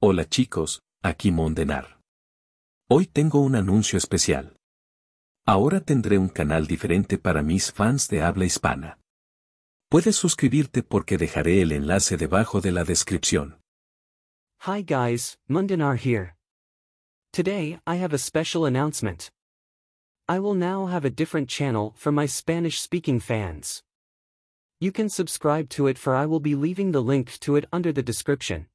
Hola chicos, aquí Mondenar. Hoy tengo un anuncio especial. Ahora tendré un canal diferente para mis fans de habla hispana. Puedes suscribirte porque dejaré el enlace debajo de la descripción. Hi guys, Mundanar here. Today I have a special announcement. I will now have a different channel for my Spanish speaking fans. You can subscribe to it for I will be leaving the link to it under the description.